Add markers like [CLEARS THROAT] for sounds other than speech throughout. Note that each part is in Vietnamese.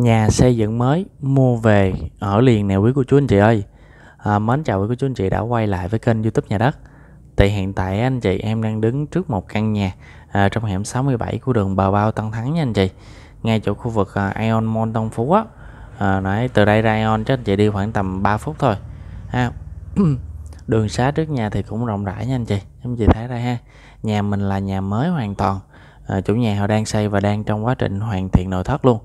nhà xây dựng mới mua về ở liền nè quý cô chú anh chị ơi à, mến chào quý cô chú anh chị đã quay lại với kênh youtube nhà đất tại hiện tại anh chị em đang đứng trước một căn nhà à, trong hẻm 67 của đường Bào Bao Tân Thắng nha anh chị ngay chỗ khu vực à, Ion Mall Tân Phú á à, nãy từ đây ra Ion chứ anh chị đi khoảng tầm 3 phút thôi ha [CLEARS THROAT] đường xá trước nhà thì cũng rộng rãi nha anh chị anh chị thấy đây ha nhà mình là nhà mới hoàn toàn à, chủ nhà họ đang xây và đang trong quá trình hoàn thiện nội thất luôn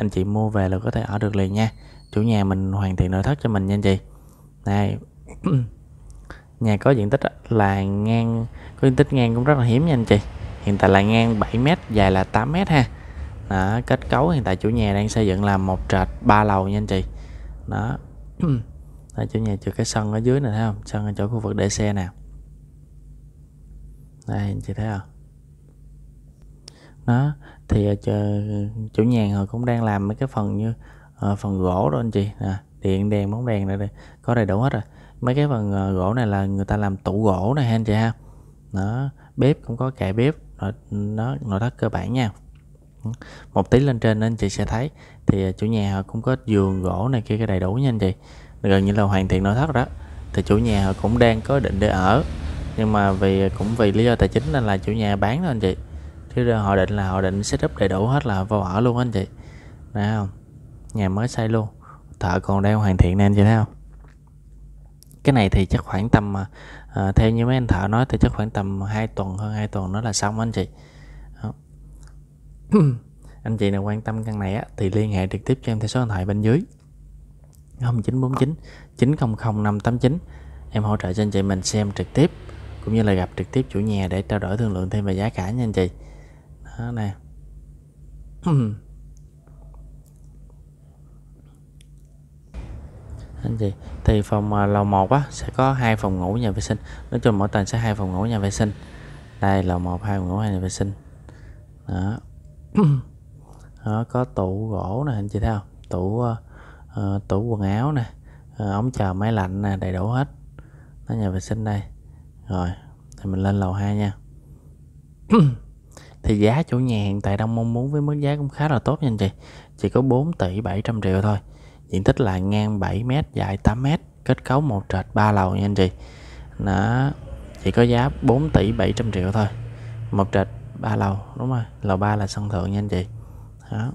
anh chị mua về là có thể ở được liền nha chủ nhà mình hoàn thiện nội thất cho mình nha anh chị này [CLEARS THROAT] nhà có diện tích là ngang có diện tích ngang cũng rất là hiếm nha anh chị hiện tại là ngang 7m dài là 8m ha đó, kết cấu hiện tại chủ nhà đang xây dựng là một trệt ba lầu nha anh chị đó [CLEARS THROAT] đó, chủ nhà chưa cái sân ở dưới này thấy không sân ở chỗ khu vực để xe nè đây anh chị thấy không đó thì ờ, chủ nhà họ cũng đang làm mấy cái phần như uh, phần gỗ đó anh chị nè điện đèn bóng đèn này có đầy đủ hết rồi mấy cái phần uh, gỗ này là người ta làm tủ gỗ này ha anh chị ha đó bếp cũng có kệ bếp nó ừ, nội thất cơ bản nha một tí lên trên anh chị sẽ thấy thì chủ nhà họ cũng có giường gỗ này kia cái đầy đủ nha anh chị gần như là hoàn thiện nội thất đó thì chủ nhà họ cũng đang có định để ở nhưng mà vì cũng vì lý do tài chính nên là chủ nhà bán đó anh chị thế rồi họ định là họ định setup đầy đủ hết là vào ở luôn anh chị thấy không nhà mới xây luôn thợ còn đang hoàn thiện nè anh chị thấy không cái này thì chắc khoảng tầm à, à theo như mấy anh thợ nói thì chắc khoảng tầm 2 tuần hơn 2 tuần nó là xong anh chị [CLEARS THROAT] anh chị nào quan tâm căn này á, thì liên hệ trực tiếp cho em theo số điện thoại bên dưới 0949 900 589 em hỗ trợ cho anh chị mình xem trực tiếp cũng như là gặp trực tiếp chủ nhà để trao đổi thương lượng thêm về giá cả nha anh chị đó nè [CLEARS THROAT] anh chị thì phòng à, lầu 1 á sẽ có hai phòng ngủ nhà vệ sinh nói chung mỗi tầng sẽ hai phòng ngủ nhà vệ sinh đây lầu 1 hai phòng ngủ hai nhà vệ sinh đó, [CLEARS THROAT] đó có tủ gỗ nè anh chị thấy không tủ uh, tủ quần áo nè uh, ống chờ máy lạnh nè đầy đủ hết nó nhà vệ sinh đây rồi thì mình lên lầu 2 nha [CLEARS THROAT] thì giá chủ nhà hiện tại đang mong muốn với mức giá cũng khá là tốt nha anh chị chỉ có 4 tỷ 700 triệu thôi diện tích là ngang 7m dài 8m kết cấu một trệt 3 lầu nha anh chị nó chỉ có giá 4 tỷ 700 triệu thôi một trệt 3 lầu đúng rồi lầu 3 là sân thượng nha anh chị đó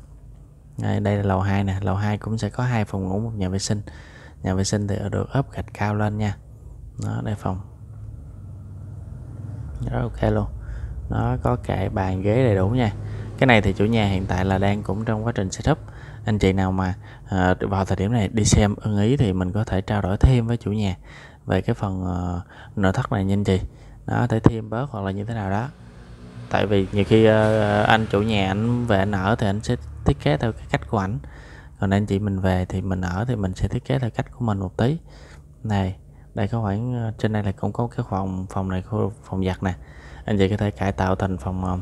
đây, đây là lầu 2 nè lầu 2 cũng sẽ có hai phòng ngủ một nhà vệ sinh nhà vệ sinh thì được ốp gạch cao lên nha đó đây phòng rất ok luôn nó có cả bàn ghế đầy đủ nha cái này thì chủ nhà hiện tại là đang cũng trong quá trình setup anh chị nào mà à, vào thời điểm này đi xem ưng ý thì mình có thể trao đổi thêm với chủ nhà về cái phần à, nội thất này nha anh chị nó thể thêm bớt hoặc là như thế nào đó tại vì nhiều khi à, anh chủ nhà anh về anh ở thì anh sẽ thiết kế theo cái cách của ảnh còn anh chị mình về thì mình ở thì mình sẽ thiết kế theo cách của mình một tí này đây có khoảng trên đây là cũng có cái phòng phòng này khu phòng giặt nè anh chị có thể cải tạo thành phòng ờ,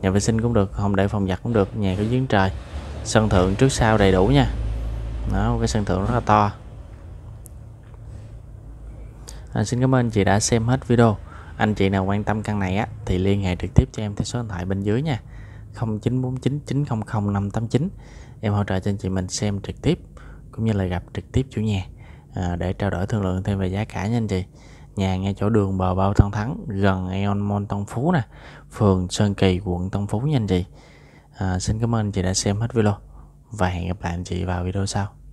nhà vệ sinh cũng được không để phòng giặt cũng được nhà có giếng trời sân thượng trước sau đầy đủ nha đó một cái sân thượng rất là to anh xin cảm ơn anh chị đã xem hết video anh chị nào quan tâm căn này á thì liên hệ trực tiếp cho em theo số điện thoại bên dưới nha 0949 900 589 em hỗ trợ cho anh chị mình xem trực tiếp cũng như là gặp trực tiếp chủ nhà ờ, để trao đổi thương lượng thêm về giá cả nha anh chị nhà ngay chỗ đường bờ bao Tân Thắng gần Aeon Mall Tân Phú nè, phường Sơn Kỳ, quận Tân Phú nha anh chị. À, xin cảm ơn anh chị đã xem hết video và hẹn gặp lại anh chị vào video sau.